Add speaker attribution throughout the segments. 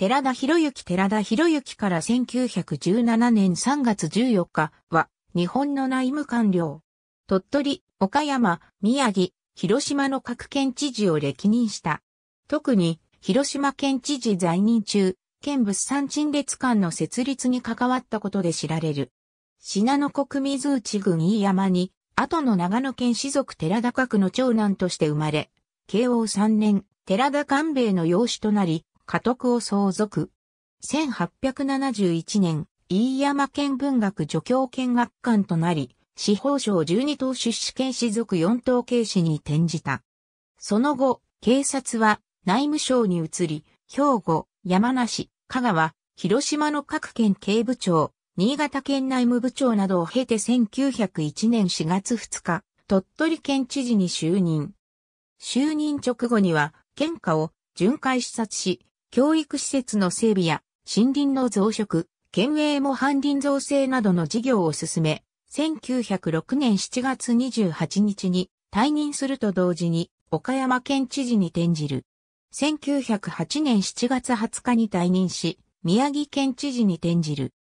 Speaker 1: 寺田博之寺田博之から1917年3月14日は日本の内務官僚。鳥取、岡山、宮城、広島の各県知事を歴任した。特に広島県知事在任中、県物産陳列館の設立に関わったことで知られる。信濃国水内郡飯山に、後の長野県士族寺田閣の長男として生まれ、慶応3年、寺田官兵衛の養子となり、家督を相続。1871年、飯山県文学助教見学官となり、司法省12等出資県士族4等警視に転じた。その後、警察は内務省に移り、兵庫、山梨、香川、広島の各県警部長、新潟県内務部長などを経て1901年4月2日、鳥取県知事に就任。就任直後には、県下を巡回視察し、教育施設の整備や森林の増殖、県営模範林造成などの事業を進め、1906年7月28日に退任すると同時に岡山県知事に転じる。1908年7月20日に退任し、宮城県知事に転じる。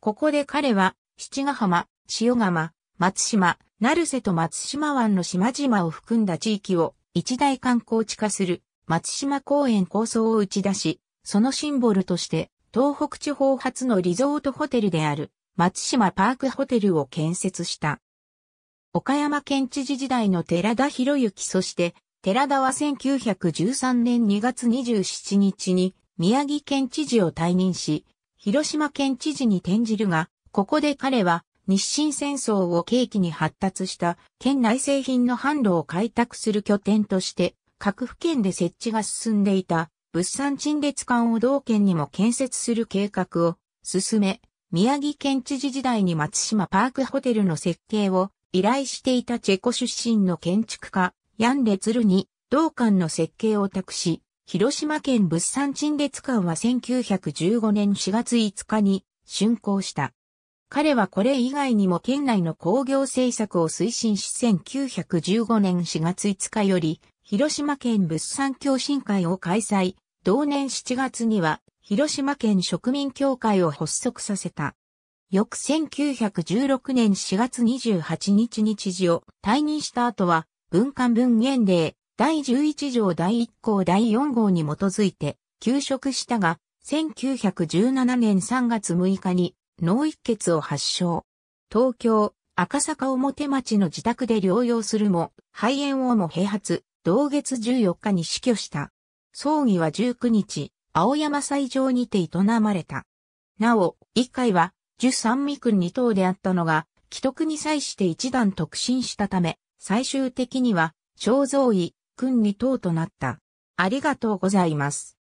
Speaker 1: ここで彼は、七ヶ浜、塩釜、松島、成瀬と松島湾の島々を含んだ地域を一大観光地化する松島公園構想を打ち出し、そのシンボルとして、東北地方初のリゾートホテルである、松島パークホテルを建設した。岡山県知事時代の寺田博之そして、寺田は1913年2月27日に宮城県知事を退任し、広島県知事に転じるが、ここで彼は日清戦争を契機に発達した県内製品の販路を開拓する拠点として各府県で設置が進んでいた物産陳列館を同県にも建設する計画を進め、宮城県知事時代に松島パークホテルの設計を依頼していたチェコ出身の建築家、ヤン・レツルに同館の設計を託し、広島県物産陳列館は1915年4月5日に竣工した。彼はこれ以外にも県内の工業政策を推進し1915年4月5日より広島県物産協進会を開催、同年7月には広島県植民協会を発足させた。翌1916年4月28日に知事を退任した後は、文官文言令第11条第1項第4号に基づいて休職したが、1917年3月6日に脳一血を発症。東京、赤坂表町の自宅で療養するも、肺炎をも併発。同月14日に死去した。葬儀は19日、青山祭場にて営まれた。なお、一回は、十三味君二等であったのが、既得に際して一段特進したため、最終的には、肖像位、君二等となった。ありがとうございます。